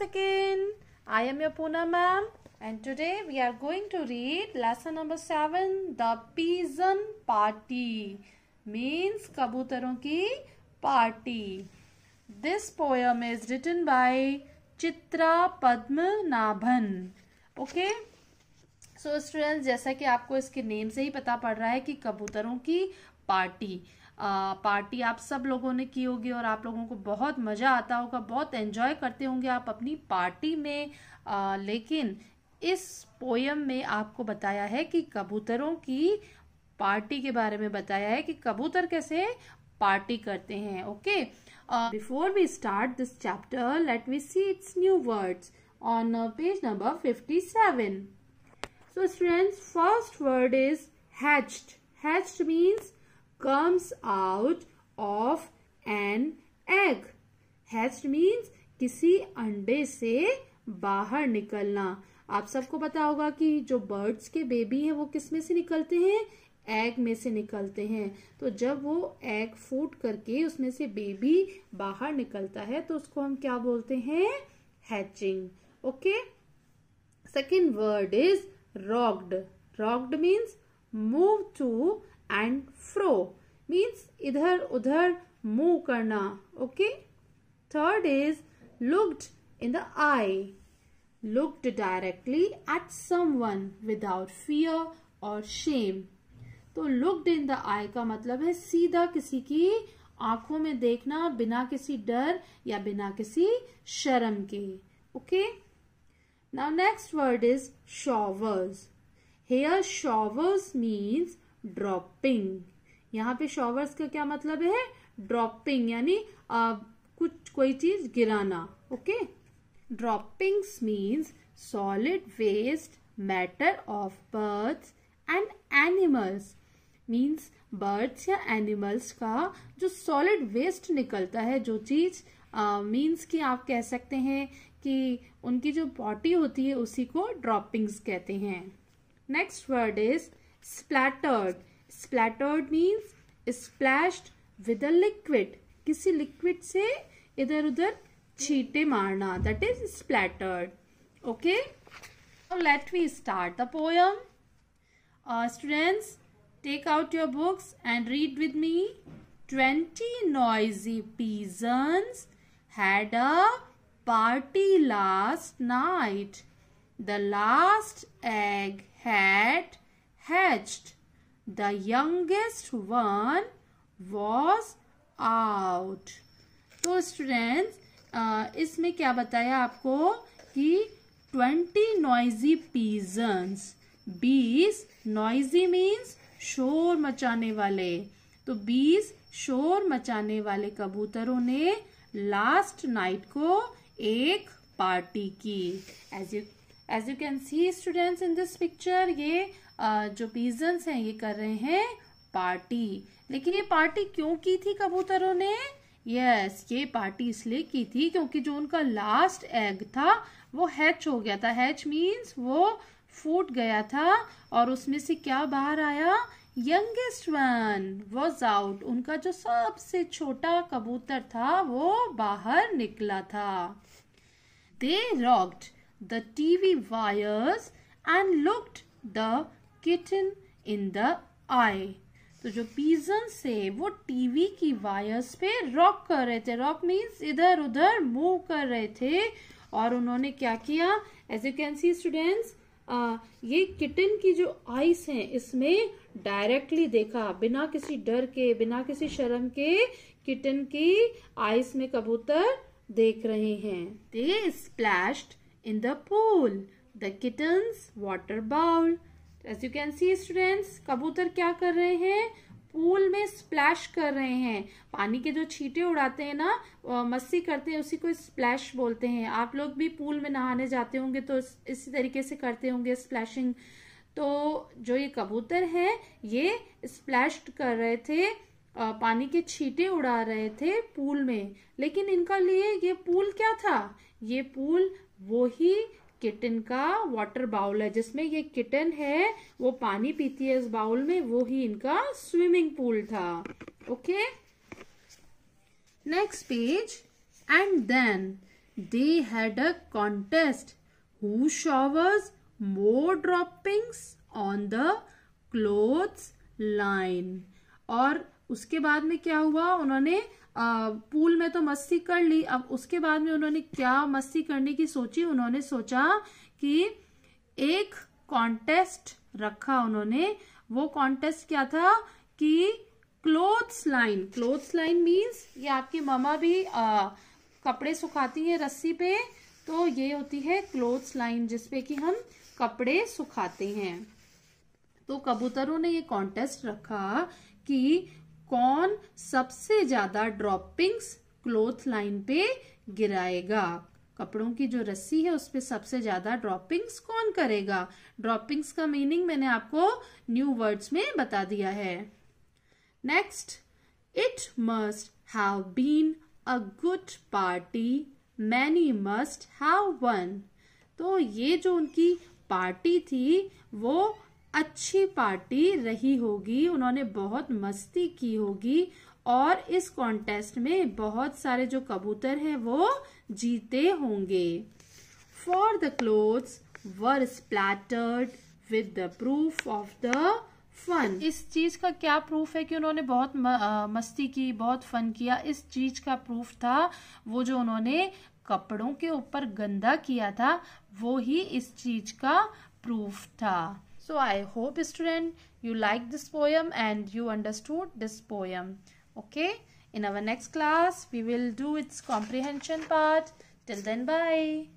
once again. I am your Puna ma'am and today we are going to read lesson number 7 the pigeon party means kabutaron ki party. This poem is written by Chitra Padmanabhan. Okay? So so, students जैसा कि आपको इसके name से ही पता पड़ रहा है कि कबूतरों की पार्टी पार्टी आप सब लोगों ने की होगी और आप लोगों को बहुत मज़ा आता होगा बहुत एंजॉय करते होंगे आप अपनी पार्टी में आ, लेकिन इस पोयम में आपको बताया है कि कबूतरों की पार्टी के बारे में बताया है कि कबूतर कैसे पार्टी करते हैं okay before we start this chapter let we see its new words on page number fifty 57. So students first word is hatched hatched means comes out of an egg. Hatched means किसी अंडे से बाहर निकलना आप सबको पता होगा कि जो बर्ड्स के बेबी हैं वो किस में से निकलते हैं एग में से निकलते हैं तो जब वो एग फूट करके उसमें से बेबी बाहर निकलता है तो उसको हम क्या बोलते हैं hatching okay second word is rocked rocked means move to and fro means इधर उधर मूव करना okay third is looked in the eye directly at someone without fear or shame तो लुक्ड इन द आई का मतलब है सीधा किसी की आंखों में देखना बिना किसी डर या बिना किसी शर्म के okay now next word is showers here showers means dropping यहाँ पे शॉवर्स का क्या मतलब है ड्रॉपिंग यानी कुछ कोई चीज गिराना okay droppings means solid waste matter of birds and animals means birds या एनिमल्स का जो सॉलिड वेस्ट निकलता है जो चीज मीन्स uh, कि आप कह सकते हैं कि उनकी जो बॉडी होती है उसी को ड्रॉपिंग्स कहते हैं next word is splattered splattered means splashed with a liquid kisi liquid se idhar udhar cheete marna that is splattered okay now let me start the poem uh, students take out your books and read with me 20 noisy peasants had a party last night the last egg had hatched The youngest one was out. तो students इसमें क्या बताया आपको कि twenty noisy pigeons बीस noisy means शोर मचाने वाले तो बीस शोर मचाने वाले कबूतरों ने लास्ट नाइट को एक पार्टी की as you as you can see students in this picture ये जो पीजन्स हैं ये कर रहे हैं पार्टी लेकिन ये पार्टी क्यों की थी कबूतरों ने यस yes, ये पार्टी इसलिए की थी क्योंकि जो उनका लास्ट एग था वो हैच हो गया था हैच मींस वो फूट गया था और उसमें से क्या बाहर आया यंगेस्ट वन वॉज आउट उनका जो सबसे छोटा कबूतर था वो बाहर निकला था they rocked the TV wires and looked the kitten in the eye तो जो पीजन से वो टीवी की वायर्स पे रॉक कर रहे थे रॉक मीन्स इधर उधर मूव कर रहे थे और उन्होंने क्या किया as you can see students ये किटन की जो आइस है इसमें डायरेक्टली देखा बिना किसी डर के बिना किसी शर्म के किटन की आइस में कबूतर देख रहे हैं they splash in the pool the kittens water bowl as you can see students कबूतर क्या कर रहे हैं पूल में स्प्लैश कर रहे हैं पानी के जो छींटे उड़ाते हैं ना मस्ती करते हैं उसी को स्प्लैश बोलते हैं आप लोग भी पूल में नहाने जाते होंगे तो इसी तरीके से करते होंगे स्प्लैशिंग तो जो ये कबूतर है ये स्प्लैश कर रहे थे पानी के छींटे उड़ा रहे थे पूल में लेकिन इनका लिए ये पूल क्या था ये पूल वो ही किटन का वाटर बाउल है जिसमें ये किटन है वो पानी पीती है इस बाउल में वो ही इनका स्विमिंग पूल था okay next page and then they had a contest who showers more droppings on the clothes line और उसके बाद में क्या हुआ उन्होंने आ, पूल में तो मस्ती कर ली अब उसके बाद में उन्होंने क्या मस्ती करने की सोची उन्होंने सोचा कि एक कॉन्टेस्ट रखा उन्होंने वो कॉन्टेस्ट क्या था कि clothes line clothes line means ये आपकी मामा भी आ, कपड़े सुखाती है रस्सी पे तो ये होती है क्लोथ्स लाइन जिसपे कि हम कपड़े सुखाते हैं तो कबूतरों ने ये कॉन्टेस्ट रखा कि कौन सबसे ज्यादा ड्रॉपिंग्स क्लोथ लाइन पे गिराएगा कपड़ों की जो रस्सी है उस पर सबसे ज्यादा ड्रॉपिंग्स कौन करेगा ड्रॉपिंग्स का मीनिंग मैंने आपको न्यू वर्ड्स में बता दिया है next it must have been a good party many must have won तो ये जो उनकी पार्टी थी वो अच्छी पार्टी रही होगी उन्होंने बहुत मस्ती की होगी और इस कॉन्टेस्ट में बहुत सारे जो कबूतर हैं वो जीते होंगे for the clothes were splattered with the proof of the fun इस चीज का क्या प्रूफ है कि उन्होंने बहुत म, आ, मस्ती की बहुत फन किया इस चीज का प्रूफ था वो जो उन्होंने कपड़ों के ऊपर गंदा किया था वो ही इस चीज का प्रूफ था So I hope student you like this poem and you understood this poem. Okay. In our next class we will do its comprehension part. Till then bye.